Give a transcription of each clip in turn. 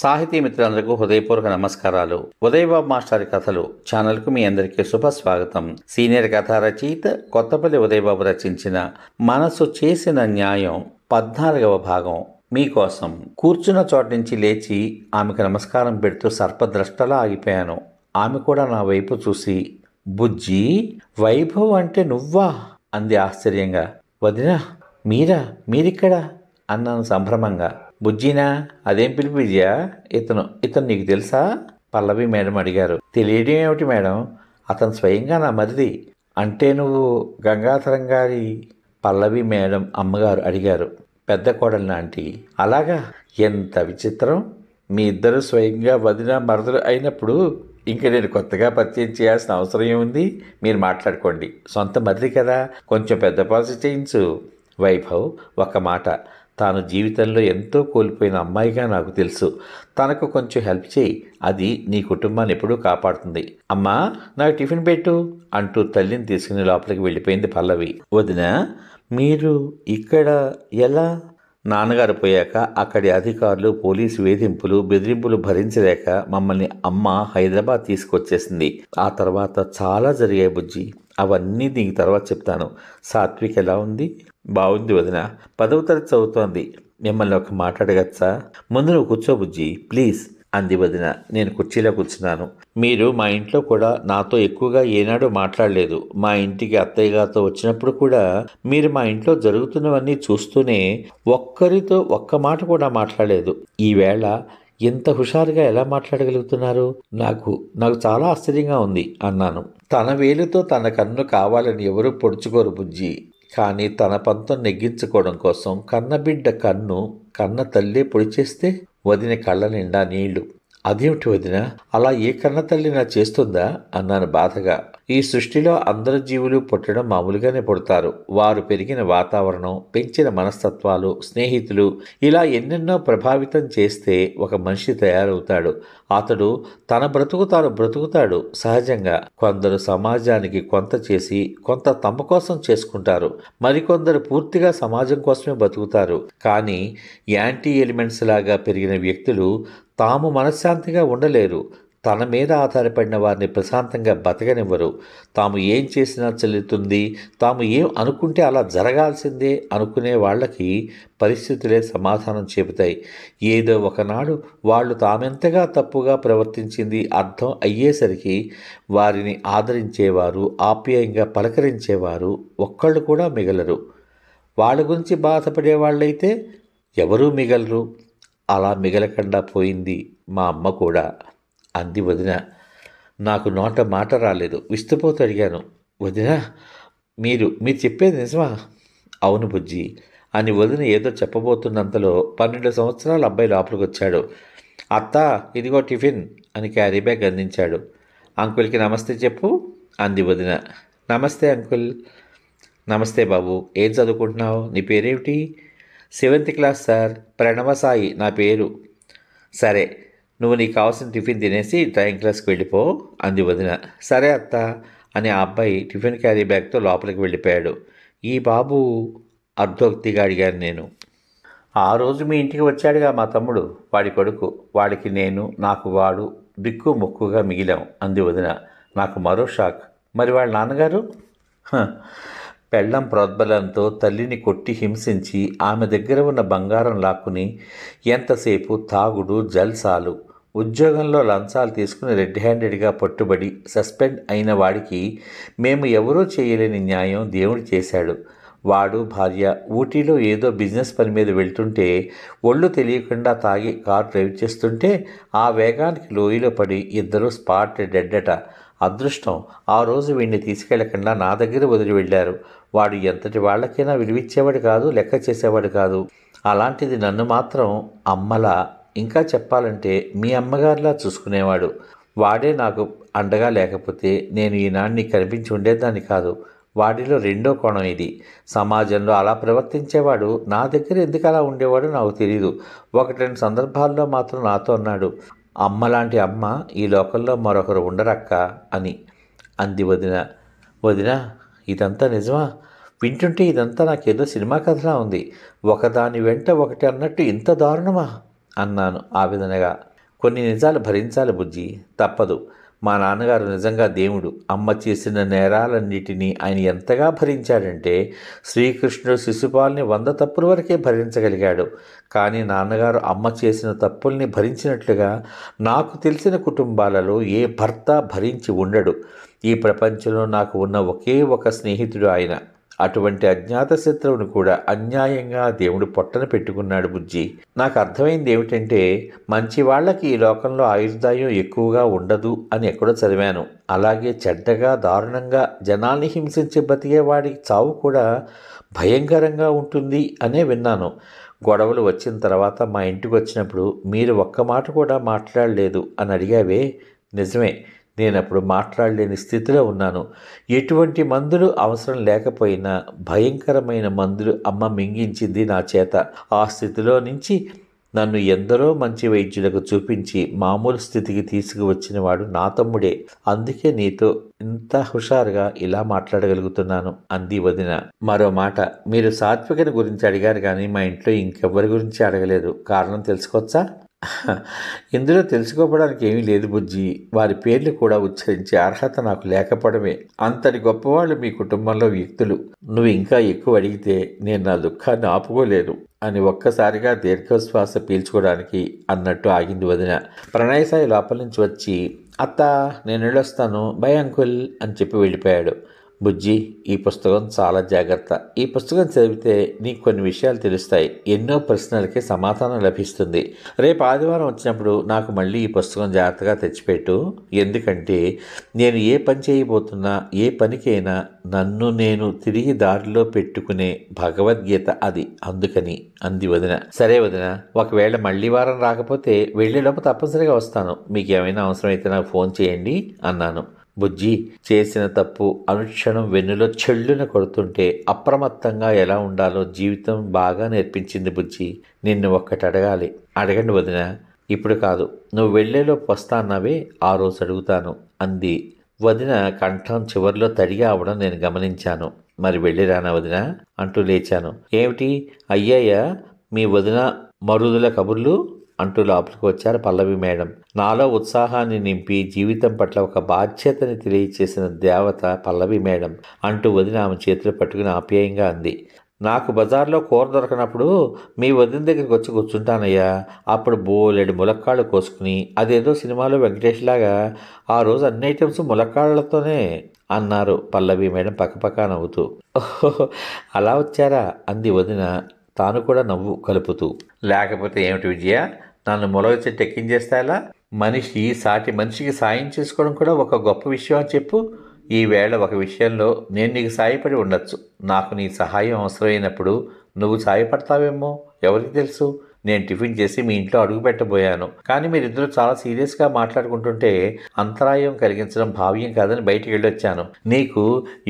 సాహితీ మిత్రులందరకు హృదయపూర్వక నమస్కారాలు ఉదయబాబు మాస్టర్ కథలు ఛానల్కు మీ అందరికీ శుభస్వాగతం సీనియర్ కథా రచయిత కొత్తపల్లి ఉదయబాబు రచించిన మనసు చేసిన న్యాయం పద్నాలుగవ భాగం మీకోసం కూర్చున్న చోట నుంచి లేచి ఆమెకు నమస్కారం పెడుతూ సర్పద్రష్టలా ఆగిపోయాను ఆమె కూడా నా వైపు చూసి బుజ్జి వైభవ్ అంటే నువ్వా అంది ఆశ్చర్యంగా వదినా మీరా మీరిక్కడా అన్నాను సంభ్రమంగా బుజ్జీనా అదేం పిలిపి విజయ ఇతను ఇతను నీకు తెలుసా పల్లవి మేడం అడిగారు తెలియడం ఏమిటి మేడం అతను స్వయంగా నా మరిది అంటే నువ్వు గంగాధరం గారి పల్లవి మేడం అమ్మగారు అడిగారు పెద్ద కోడలు నాంటి అలాగా ఎంత విచిత్రం మీ ఇద్దరు స్వయంగా వదిన మరదలు అయినప్పుడు ఇంకా నేను కొత్తగా పరిచయం చేయాల్సిన అవసరం ఏముంది మీరు మాట్లాడుకోండి సొంత మరిది కదా కొంచెం పెద్ద పాలసీ చేయించు వైభవ్ ఒక మాట తాను జీవితంలో ఎంతో కోల్పోయిన అమ్మాయిగా నాకు తెలుసు తనకు కొంచెం హెల్ప్ చేయి అది నీ కుటుంబాన్ని ఎప్పుడూ కాపాడుతుంది అమ్మా నాకు టిఫిన్ పెట్టు అంటూ తల్లిని తీసుకుని లోపలికి వెళ్ళిపోయింది పల్లవి వదిన మీరు ఇక్కడ ఎలా నాన్నగారు పోయాక అక్కడి అధికారులు పోలీసు వేధింపులు బెదిరింపులు భరించలేక మమ్మల్ని అమ్మ హైదరాబాద్ తీసుకొచ్చేసింది ఆ తర్వాత చాలా జరిగాయి బుజ్జి అవన్నీ దీని తర్వాత చెప్తాను సాత్విక్ ఎలా ఉంది బాగుంది వదిన పదవ తరగతి చదువుతోంది మిమ్మల్ని ఒక మాట్లాడగచ్చా ముందు నువ్వు కూర్చోబుజ్జి ప్లీజ్ అంది వదిన నేను కుర్చీలో కూర్చున్నాను మీరు మా ఇంట్లో కూడా నాతో ఎక్కువగా ఏనాడు మాట్లాడలేదు మా ఇంటికి అత్తయ్య గారితో వచ్చినప్పుడు కూడా మీరు మా ఇంట్లో జరుగుతున్నవన్నీ చూస్తూనే ఒక్కరితో ఒక్క మాట కూడా మాట్లాడలేదు ఈవేళ ఇంత హుషారుగా ఎలా మాట్లాడగలుగుతున్నారు నాకు నాకు చాలా ఆశ్చర్యంగా ఉంది అన్నాను తన వేలుతో తన కన్ను కావాలని ఎవరూ పొడుచుకోరు బుజ్జి కానీ తన పంతం నెగ్గించుకోవడం కోసం కన్నబిడ్డ కన్ను కన్న తల్లి పొడిచేస్తే వదిన కళ్ళ నిండా నీళ్లు అదేమిటి వదిన అలా ఏ కన్న తల్లి నా చేస్తుందా అన్నాను బాధగా ఈ సృష్టిలో అందరు జీవులు పుట్టడం మామూలుగానే పుడతారు వారు పెరిగిన వాతావరణం పెంచిన మనస్తత్వాలు స్నేహితులు ఇలా ఎన్నెన్నో ప్రభావితం చేస్తే ఒక మనిషి తయారవుతాడు అతడు తన బ్రతుకు తాను బ్రతుకుతాడు సహజంగా కొందరు సమాజానికి కొంత చేసి కొంత తమ కోసం చేసుకుంటారు మరికొందరు పూర్తిగా సమాజం కోసమే బతుకుతారు కానీ యాంటీ ఎలిమెంట్స్ లాగా పెరిగిన వ్యక్తులు తాము మనశ్శాంతిగా ఉండలేరు తన మీద ఆధారపడిన వారిని ప్రశాంతంగా బతకనివ్వరు తాము ఏం చేసినా చెల్లుతుంది తాము ఏం అనుకుంటే అలా జరగాల్సిందే అనుకునే వాళ్ళకి పరిస్థితులే సమాధానం చెబుతాయి ఏదో ఒకనాడు వాళ్ళు తామెంతగా తప్పుగా ప్రవర్తించింది అర్థం అయ్యేసరికి వారిని ఆదరించేవారు ఆప్యాయంగా పలకరించేవారు ఒక్కళ్ళు కూడా మిగలరు వాళ్ళ గురించి బాధపడే వాళ్ళైతే ఎవరూ మిగలరు అలా మిగలకుండా పోయింది మా అమ్మ కూడా అంది వదిన నాకు నోట మాట రాలేదు విస్తుపోతూ అడిగాను వదిన మీరు మీరు చెప్పేది నిజమా అవును బుజ్జి అని వదిన ఏదో చెప్పబోతున్నంతలో పన్నెండు సంవత్సరాల అబ్బాయి లోపలికి వచ్చాడు అత్త ఇదిగో టిఫిన్ అని క్యారీ బ్యాగ్ అందించాడు అంకుల్కి నమస్తే చెప్పు అంది వదిన నమస్తే అంకుల్ నమస్తే బాబు ఏం చదువుకుంటున్నావు నీ పేరేమిటి seventh class sir Pranava Sai నా పేరు సరే నువ్వు నీకు కావాల్సిన టిఫిన్ తినేసి డ్రాయింగ్ క్లాస్కి వెళ్ళిపో అంది వదిన సరే అత్త అని ఆ అబ్బాయి టిఫిన్ క్యారీ బ్యాగ్తో లోపలికి వెళ్ళిపోయాడు ఈ బాబు అర్ధోక్తిగా అడిగాను నేను ఆ రోజు మీ ఇంటికి వచ్చాడుగా మా తమ్ముడు వాడి కొడుకు వాడికి నేను నాకు వాడు దిక్కు ముక్కుగా మిగిలాం అంది వదిన నాకు మరో షాక్ మరి వాళ్ళ నాన్నగారు పెళ్ళం ప్రోద్బలంతో తల్లిని కొట్టి హింసించి ఆమె దగ్గర ఉన్న బంగారం లాక్కుని ఎంతసేపు తాగుడు జల్సాలు ఉద్యోగంలో లంచాలు తీసుకుని రెడ్ హ్యాండెడ్గా పట్టుబడి సస్పెండ్ అయిన వాడికి మేము ఎవరూ చేయలేని న్యాయం దేవుడు చేశాడు వాడు భార్య ఊటీలో ఏదో బిజినెస్ పని మీద వెళ్తుంటే ఒళ్ళు తెలియకుండా తాగి కారు డ్రైవ్ చేస్తుంటే ఆ వేగానికి లోయలో పడి ఇద్దరు స్పాట్ డెడ్డట అదృష్టం ఆ రోజు వీడిని తీసుకెళ్లకుండా నా దగ్గర వదిలి వెళ్ళారు వాడు ఎంతటి వాళ్ళకైనా విలువిచ్చేవాడు కాదు లెక్క చేసేవాడు కాదు అలాంటిది నన్ను మాత్రం అమ్మలా ఇంకా చెప్పాలంటే మీ అమ్మగారిలా చూసుకునేవాడు వాడే నాకు అండగా లేకపోతే నేను ఈ నాన్ని కనిపించి ఉండేదాన్ని కాదు వాడిలో రెండో కోణం ఇది సమాజంలో అలా ప్రవర్తించేవాడు నా దగ్గర ఎందుకు అలా ఉండేవాడో నాకు తెలియదు ఒకటి రెండు సందర్భాల్లో మాత్రం నాతో అన్నాడు అమ్మ లాంటి అమ్మ ఈ లోకల్లో మరొకరు ఉండరక్క అని అంది వదిన వదిన ఇదంతా నిజమా వింటుంటే ఇదంతా నాకేదో సినిమా కథలా ఉంది ఒకదాని వెంట ఒకటి అన్నట్టు ఇంత దారుణమా అన్నాను ఆ విధంగా కొన్ని నిజాలు భరించాలి బుజ్జి తప్పదు మా నాన్నగారు నిజంగా దేవుడు అమ్మ చేసిన నేరాలన్నిటినీ ఆయన ఎంతగా భరించాడంటే శ్రీకృష్ణుడు శిశుపాల్ని వంద తప్పుల వరకే భరించగలిగాడు కానీ నాన్నగారు అమ్మ చేసిన తప్పుల్ని భరించినట్లుగా నాకు తెలిసిన కుటుంబాలలో ఏ భర్త భరించి ఉండడు ఈ ప్రపంచంలో నాకు ఉన్న ఒకే ఒక స్నేహితుడు ఆయన అటువంటి అజ్ఞాత శత్రువును కూడా అన్యాయంగా దేవుడు పొట్టన పెట్టుకున్నాడు బుజ్జి నాకు అర్థమైంది ఏమిటంటే మంచి వాళ్ళకి ఈ లోకంలో ఆయుర్దాయం ఎక్కువగా ఉండదు అని ఎక్కడో చదివాను అలాగే చెడ్డగా దారుణంగా జనాల్ని హింసించి వాడి చావు కూడా భయంకరంగా ఉంటుంది అనే విన్నాను గొడవలు వచ్చిన తర్వాత మా ఇంటికి వచ్చినప్పుడు మీరు ఒక్క మాట కూడా మాట్లాడలేదు అని అడిగావే నిజమే నేను అప్పుడు మాట్లాడలేని స్థితిలో ఉన్నాను ఎటువంటి మందులు అవసరం లేకపోయినా భయంకరమైన మందులు అమ్మ మింగించింది నా చేత ఆ స్థితిలో నుంచి నన్ను ఎందరో మంచి వైద్యులకు చూపించి మామూలు స్థితికి తీసుకువచ్చిన వాడు నా తమ్ముడే అందుకే నీతో ఇంత హుషారుగా ఇలా మాట్లాడగలుగుతున్నాను అంది వదిన మరో మాట మీరు సాత్వికని గురించి అడిగారు కానీ మా ఇంట్లో ఇంకెవ్వరి గురించి అడగలేదు కారణం తెలుసుకోవచ్చా ఇందులో తెలుసుకోవడానికి ఏమీ లేదు బుజ్జి వారి పేర్లు కూడా ఉచ్చరించే అర్హత నాకు లేకపోవడమే అంతటి గొప్పవాళ్ళు మీ కుటుంబంలో వ్యక్తులు నువ్వు ఇంకా ఎక్కువ అడిగితే నేను నా దుఃఖాన్ని ఆపుకోలేను అని ఒక్కసారిగా దీర్ఘశ్వాస పీల్చుకోవడానికి అన్నట్టు ఆగింది వదిన ప్రణయసాయి లోపల నుంచి వచ్చి అత్త నేను వెళ్ళొస్తాను బై అంకుల్ అని చెప్పి వెళ్ళిపోయాడు బుజ్జి ఈ పుస్తకం చాలా జాగ్రత్త ఈ పుస్తకం చదివితే నీకు కొన్ని విషయాలు తెలుస్తాయి ఎన్నో ప్రశ్నలకి సమాధానం లభిస్తుంది రేపు ఆదివారం వచ్చినప్పుడు నాకు మళ్ళీ ఈ పుస్తకం జాగ్రత్తగా తెచ్చిపెట్టు ఎందుకంటే నేను ఏ పని చేయబోతున్నా ఏ పనికైనా నన్ను నేను తిరిగి దారిలో పెట్టుకునే భగవద్గీత అది అందుకని అంది వదిన సరే వదిన ఒకవేళ మళ్ళీ వారం రాకపోతే వెళ్ళేటప్పుడు తప్పనిసరిగా వస్తాను మీకు ఏమైనా అవసరమైతే నాకు ఫోన్ చేయండి అన్నాను బుజ్జి చేసిన తప్పు అనుక్షణం వెన్నులో చెళ్ళున కొడుతుంటే అప్రమత్తంగా ఎలా ఉండాలో జీవితం బాగా నేర్పించింది బుజ్జి నిన్ను ఒక్కటి అడగాలి అడగండి వదిన ఇప్పుడు కాదు నువ్వు వెళ్లేలో వస్తానవే ఆ రోజు అడుగుతాను అంది వదిన కంఠం చివరిలో తడిగా అవడం నేను గమనించాను మరి వెళ్ళిరానా వదిన అంటూ లేచాను ఏమిటి అయ్యాయా మీ వదిన మరుదుల కబుర్లు అంటూ లోపలికి వచ్చారు పల్లవి మేడం నాలో ఉత్సాహాన్ని నింపి జీవితం పట్ల ఒక బాధ్యతని తెలియచేసిన దేవత పల్లవి మేడం అంటూ వదిన ఆమె చేతులు పట్టుకుని ఆప్యాయంగా అంది నాకు బజార్లో కూర దొరకనప్పుడు మీ వదిన దగ్గరికి వచ్చి కూర్చుంటానయ్యా అప్పుడు బోలెడు ములక్కాళ్ళు కోసుకుని అదేదో సినిమాలో వెంకటేష్లాగా ఆ రోజు అన్ని ఐటమ్స్ ములక్కాళ్ళతోనే అన్నారు పల్లవి మేడం పక్కపక్క నవ్వుతూ అలా వచ్చారా అంది వదిన తాను కూడా నవ్వు కలుపుతూ లేకపోతే ఏమిటి విజయ నన్ను మొలవచ్చి చెట్టు ఎక్కించేస్తాలా మనిషి సాటి మనిషికి సాయం చేసుకోవడం కూడా ఒక గొప్ప విషయం అని చెప్పు ఈవేళ ఒక విషయంలో నేను నీకు సాయపడి ఉండొచ్చు నాకు నీ సహాయం అవసరమైనప్పుడు నువ్వు సాయపడతావేమో ఎవరికి తెలుసు నేను టిఫిన్ చేసి మీ ఇంట్లో అడుగు పెట్టబోయాను కానీ మీరిద్దరూ చాలా సీరియస్గా మాట్లాడుకుంటుంటే అంతరాయం కలిగించడం భావ్యం కాదని బయటికి వెళ్ళొచ్చాను నీకు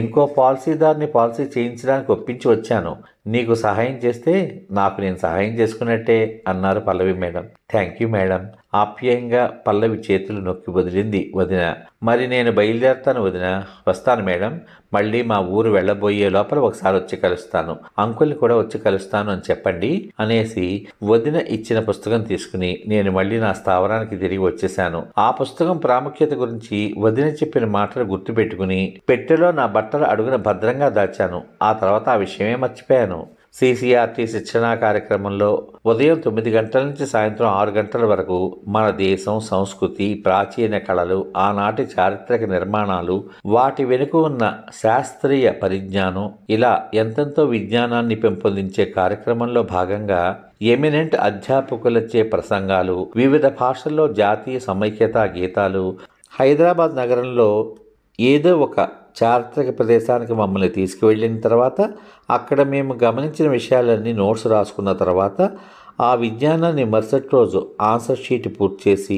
ఇంకో పాలసీదారిని పాలసీ చేయించడానికి ఒప్పించి వచ్చాను నీకు సహాయం చేస్తే నాకు నేను సహాయం చేసుకున్నట్టే అన్నారు Pallavi madam thank you madam ఆప్యాయంగా పల్లవి చేతులు నొక్కి వదిలింది వదిన మరి నేను బయలుదేరుతాను వదిన వస్తాను మేడం మళ్ళీ మా ఊరు వెళ్ళబోయే లోపల ఒకసారి వచ్చి కలుస్తాను అంకుల్ని కూడా వచ్చి కలుస్తాను అని చెప్పండి అనేసి వదిన ఇచ్చిన పుస్తకం తీసుకుని నేను మళ్ళీ నా స్థావరానికి తిరిగి వచ్చేశాను ఆ పుస్తకం ప్రాముఖ్యత గురించి వదిన చెప్పిన మాటలు గుర్తుపెట్టుకుని పెట్టెలో నా బట్టలు అడుగున భద్రంగా దాచాను ఆ తర్వాత ఆ విషయమే మర్చిపోయాను సీసీఆర్టీ శిక్షణా కార్యక్రమంలో ఉదయం తొమ్మిది గంటల నుంచి సాయంత్రం ఆరు గంటల వరకు మన దేశం సంస్కృతి ప్రాచీన కళలు ఆనాటి చారిత్రక నిర్మాణాలు వాటి వెనుక ఉన్న శాస్త్రీయ పరిజ్ఞానం ఇలా ఎంతెంతో విజ్ఞానాన్ని పెంపొందించే కార్యక్రమంలో భాగంగా ఎమినెంట్ అధ్యాపకులచ్చే ప్రసంగాలు వివిధ భాషల్లో జాతీయ సమైక్యత గీతాలు హైదరాబాద్ నగరంలో ఏదో ఒక చారిత్రక ప్రదేశానికి మమ్మల్ని తీసుకువెళ్ళిన తర్వాత అక్కడ మేము గమనించిన విషయాలన్నీ నోట్స్ రాసుకున్న తర్వాత ఆ విజ్ఞానాన్ని మరుసటి రోజు ఆన్సర్ షీట్ పూర్తి చేసి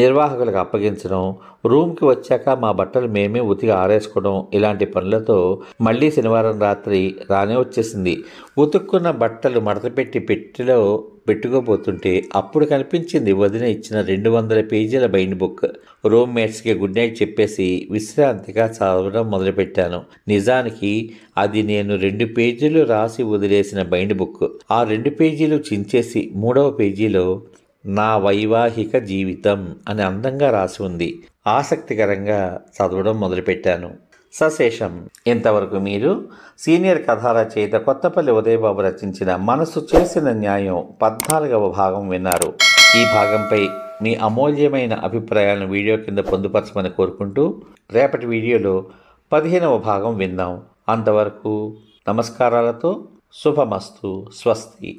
నిర్వాహకులకు అప్పగించడం రూమ్కి వచ్చాక మా బట్టలు మేమే ఉతికి ఆరేసుకోవడం ఇలాంటి పనులతో మళ్ళీ శనివారం రాత్రి రానే వచ్చేసింది ఉతుక్కున్న బట్టలు మడతపెట్టి పెట్టిలో పెట్టుకోబోతుంటే అప్పుడు కనిపించింది వదిన ఇచ్చిన రెండు వందల పేజీల బైండ్ బుక్ రూమ్మేట్స్కి గుడ్ నైట్ చెప్పేసి విశ్రాంతిగా చదవడం మొదలుపెట్టాను నిజానికి అది నేను రెండు పేజీలు రాసి వదిలేసిన బైండ్ బుక్ ఆ రెండు పేజీలు చించేసి మూడవ పేజీలో నా వైవాహిక జీవితం అని అందంగా రాసి ఉంది ఆసక్తికరంగా చదవడం మొదలుపెట్టాను సశేషం ఇంతవరకు మీరు సీనియర్ కథా రచయిత కొత్తపల్లి ఉదయబాబు రచించిన మనసు చేసిన న్యాయం పద్నాలుగవ భాగం విన్నారు ఈ భాగంపై మీ అమూల్యమైన అభిప్రాయాలను వీడియో కింద పొందుపరచమని కోరుకుంటూ రేపటి వీడియోలో పదిహేనవ భాగం విందాం అంతవరకు నమస్కారాలతో శుభమస్తు స్వస్తి